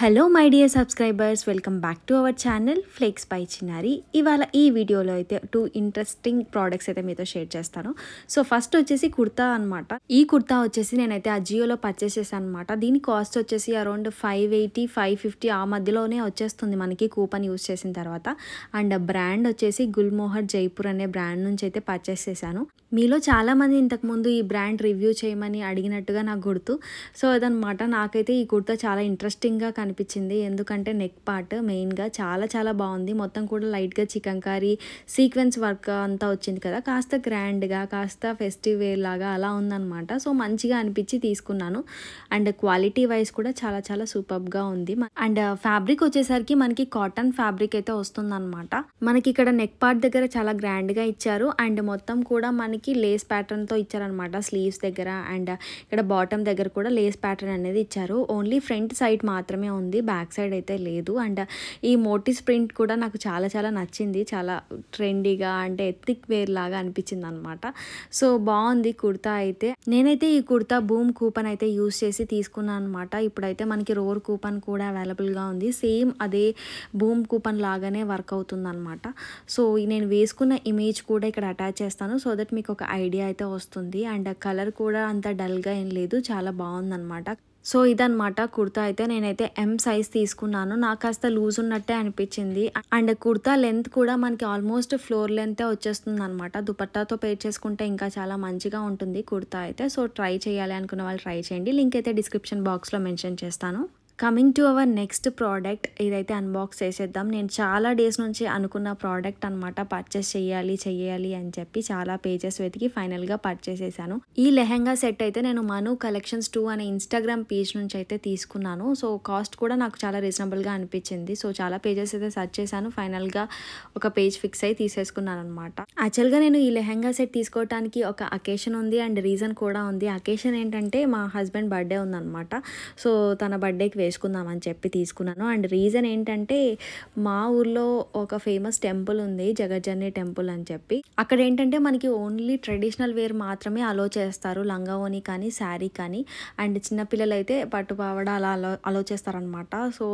hello my dear subscribers welcome back to our channel flakes by Chinnari ఇవాళ ఈ వీడియోలో అయితే టూ ఇంట్రెస్టింగ్ ప్రోడక్ట్స్ అయితే మీతో షేర్ చేస్తాను సో ఫస్ట్ వచ్చేసి కుర్తా అనమాట ఈ కుర్తా వచ్చేసి నేనైతే ఆ జియోలో పర్చేస్ చేశాను అనమాట దీని కాస్ట్ వచ్చేసి around five eighty five fifty ఆ మధ్యలోనే వచ్చేస్తుంది మనకి కూపన్ యూస్ చేసిన తర్వాత అండ్ బ్రాండ్ వచ్చేసి గుల్మోహర్ జైపూర్ అనే బ్రాండ్ నుంచి అయితే పర్చేస్ చేశాను మీలో చాలామంది ఇంతకుముందు ఈ బ్రాండ్ రివ్యూ చేయమని అడిగినట్టుగా నాకు గుర్తు సో అదనమాట నాకైతే ఈ కుర్తా చాలా ఇంట్రెస్టింగ్గా అనిపించింది ఎందుకంటే నెక్ పార్ట్ మెయిన్గా చాలా చాలా బాగుంది మొత్తం కూడా లైట్గా చికెన్ కర్రీ సీక్వెన్స్ వర్క్ అంతా వచ్చింది కదా కాస్త గ్రాండ్గా కాస్త ఫెస్టివల్ లాగా అలా ఉందనమాట సో మంచిగా అనిపించి తీసుకున్నాను అండ్ క్వాలిటీ వైజ్ కూడా చాలా చాలా సూపర్గా ఉంది అండ్ ఫ్యాబ్రిక్ వచ్చేసరికి మనకి కాటన్ ఫ్యాబ్రిక్ అయితే వస్తుందన్నమాట మనకి ఇక్కడ నెక్ పార్ట్ దగ్గర చాలా గ్రాండ్గా ఇచ్చారు అండ్ మొత్తం కూడా మనకి లేస్ ప్యాటర్న్తో ఇచ్చారనమాట స్లీవ్స్ దగ్గర అండ్ ఇక్కడ బాటమ్ దగ్గర కూడా లేస్ ప్యాటర్న్ అనేది ఇచ్చారు ఓన్లీ ఫ్రంట్ సైడ్ మాత్రమే ఉంది బ్యాక్ సైడ్ అయితే లేదు అండ్ ఈ మోటిస్ ప్రింట్ కూడా నాకు చాలా చాలా నచ్చింది చాలా ట్రెండీగా అంటే ఎత్తిక్ వేర్ లాగా అనిపించింది అనమాట సో బాగుంది కుర్తా అయితే నేనైతే ఈ కుర్తా బూమ్ కూపన్ అయితే యూస్ చేసి తీసుకున్నాను అనమాట ఇప్పుడైతే మనకి రోర్ కూపన్ కూడా అవైలబుల్గా ఉంది సేమ్ అదే బూమ్ కూపన్ లాగానే వర్క్ అవుతుంది అనమాట సో నేను వేసుకున్న ఇమేజ్ కూడా ఇక్కడ అటాచ్ చేస్తాను సో దట్ మీకు ఒక ఐడియా అయితే వస్తుంది అండ్ కలర్ కూడా అంత డల్గా ఏం లేదు చాలా అనమాట సో ఇదనమాట కుర్తా అయితే నేనైతే ఎం సైజ్ తీసుకున్నాను నాకు కాస్త లూజ్ ఉన్నట్టే అనిపించింది అండ్ కుర్తా లెంత్ కూడా మనకి ఆల్మోస్ట్ ఫ్లోర్ లెంతే వచ్చేస్తుంది అనమాట దుపట్టాతో పేర్ చేసుకుంటే ఇంకా చాలా మంచిగా ఉంటుంది కుర్తా అయితే సో ట్రై చేయాలి అనుకున్న వాళ్ళు ట్రై చేయండి లింక్ అయితే డిస్క్రిప్షన్ బాక్స్లో మెన్షన్ చేస్తాను coming to our next product ఇదైతే అన్బాక్స్ చేసేద్దాం నేను చాలా డేస్ నుంచి అనుకున్న ప్రోడక్ట్ అనమాట పర్చేస్ చేయాలి చెయ్యాలి అని చెప్పి చాలా పేజెస్ వెతికి ఫైనల్గా పర్చేస్ చేశాను ఈ లెహెంగా సెట్ అయితే నేను మను కలెక్షన్స్ టూ అనే ఇన్స్టాగ్రామ్ పేజ్ నుంచి అయితే తీసుకున్నాను సో కాస్ట్ కూడా నాకు చాలా రీజనబుల్గా అనిపించింది సో చాలా పేజెస్ అయితే సెర్చ్ చేశాను ఫైనల్గా ఒక పేజ్ ఫిక్స్ అయి తీసేసుకున్నాను అనమాట యాక్చువల్గా నేను ఈ లెహెంగా సెట్ తీసుకోవడానికి ఒక అకేషన్ ఉంది అండ్ రీజన్ కూడా ఉంది అకేషన్ ఏంటంటే మా హస్బెండ్ బర్త్డే ఉందనమాట సో తన బర్త్డేకి వేసుకుందామని చెప్పి తీసుకున్నాను అండ్ రీజన్ ఏంటంటే మా ఊర్లో ఒక ఫేమస్ టెంపుల్ ఉంది జగజ్జన్య టెంపుల్ అని చెప్పి అక్కడ ఏంటంటే మనకి ఓన్లీ ట్రెడిషనల్ వేర్ మాత్రమే అలో చేస్తారు లంగావోని కానీ శారీ కానీ అండ్ చిన్నపిల్లలు అయితే పట్టుపావడ అలా అలో అలో చేస్తారనమాట సో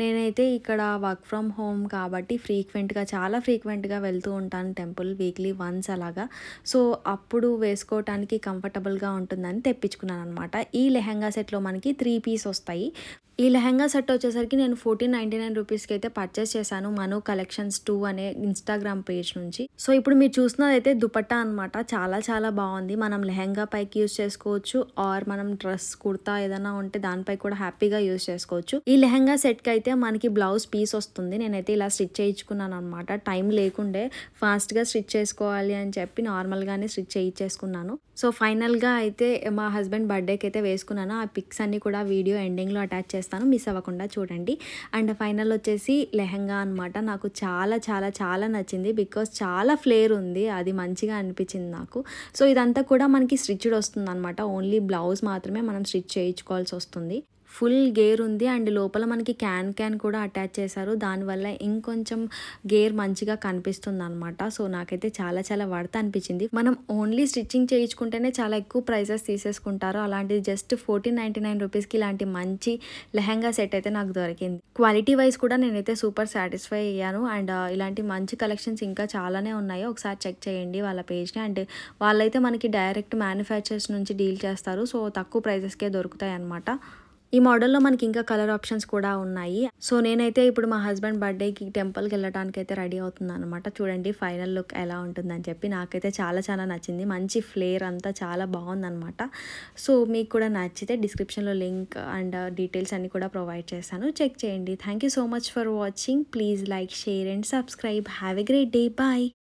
నేనైతే ఇక్కడ వర్క్ ఫ్రమ్ హోమ్ కాబట్టి ఫ్రీక్వెంట్గా చాలా ఫ్రీక్వెంట్గా వెళ్తూ ఉంటాను టెంపుల్ వీక్లీ వన్స్ అలాగా సో అప్పుడు వేసుకోవటానికి కంఫర్టబుల్గా ఉంటుందని తెప్పించుకున్నాను అనమాట ఈ లెహంగా సెట్లో మనకి త్రీ పీస్ వస్తాయి ఈ లెహంగా సెట్ వచ్చేసరికి నేను ఫోర్టీన్ నైన్టీ నైన్ రూపీస్కి అయితే పర్చేస్ చేశాను మను కలెక్షన్స్ టూ అనే ఇన్స్టాగ్రామ్ పేజ్ నుంచి సో ఇప్పుడు మీరు చూసినదైతే దుపట్టా అనమాట చాలా చాలా బాగుంది మనం లెహంగా పైకి యూస్ చేసుకోవచ్చు ఆర్ మనం డ్రెస్ కుర్తా ఏదైనా ఉంటే దానిపై కూడా హ్యాపీగా యూజ్ చేసుకోవచ్చు ఈ లెహంగా సెట్కి అయితే మనకి బ్లౌజ్ పీస్ వస్తుంది నేనైతే ఇలా స్టిచ్ చేయించుకున్నాను అనమాట టైం లేకుండే ఫాస్ట్గా స్టిచ్ చేసుకోవాలి అని చెప్పి నార్మల్గానే స్టిచ్ చేయించేసుకున్నాను సో ఫైనల్గా అయితే మా హస్బెండ్ బర్త్డేకి అయితే వేసుకున్నాను ఆ పిక్స్ అన్ని కూడా వీడియో ఎండింగ్లో అటాచ్ చేస్తాను చేస్తాను మిస్ అవ్వకుండా చూడండి అండ్ ఫైనల్ వచ్చేసి లెహంగా అనమాట నాకు చాలా చాలా చాలా నచ్చింది బికాస్ చాలా ఫ్లేర్ ఉంది అది మంచిగా అనిపించింది నాకు సో ఇదంతా కూడా మనకి స్టిచ్డ్ వస్తుంది అనమాట ఓన్లీ బ్లౌజ్ మాత్రమే మనం స్టిచ్ చేయించుకోవాల్సి వస్తుంది ఫుల్ గేర్ ఉంది అండ్ లోపల మనకి క్యాన్ క్యాన్ కూడా అటాచ్ చేశారు దానివల్ల ఇంకొంచెం గేర్ మంచిగా కనిపిస్తుంది అనమాట సో నాకైతే చాలా చాలా వర్త్ అనిపించింది మనం ఓన్లీ స్టిచ్చింగ్ చేయించుకుంటేనే చాలా ఎక్కువ ప్రైజెస్ తీసేసుకుంటారు అలాంటిది జస్ట్ ఫోర్టీన్ నైంటీ నైన్ రూపీస్కి ఇలాంటి మంచి లెహంగా సెట్ అయితే నాకు దొరికింది క్వాలిటీ వైజ్ కూడా నేనైతే సూపర్ సాటిస్ఫై అయ్యాను అండ్ ఇలాంటి మంచి కలెక్షన్స్ ఇంకా చాలానే ఉన్నాయి ఒకసారి చెక్ చేయండి వాళ్ళ పేజ్ని అండ్ వాళ్ళైతే మనకి డైరెక్ట్ మ్యానుఫ్యాక్చర్స్ నుంచి డీల్ చేస్తారు సో తక్కువ ప్రైజెస్కే దొరుకుతాయి అనమాట ఈ మోడల్లో మనకి ఇంకా కలర్ ఆప్షన్స్ కూడా ఉన్నాయి సో నేనైతే ఇప్పుడు మా హస్బెండ్ బర్త్డేకి టెంపుల్కి వెళ్ళడానికి అయితే రెడీ అవుతుంది అనమాట చూడండి ఫైనల్ లుక్ ఎలా ఉంటుందని చెప్పి నాకైతే చాలా చాలా నచ్చింది మంచి ఫ్లేర్ అంతా చాలా బాగుందనమాట సో మీకు కూడా నచ్చితే డిస్క్రిప్షన్లో లింక్ అండ్ డీటెయిల్స్ అన్నీ కూడా ప్రొవైడ్ చేశాను చెక్ చేయండి thank so much for watching please like share and subscribe have a great day bye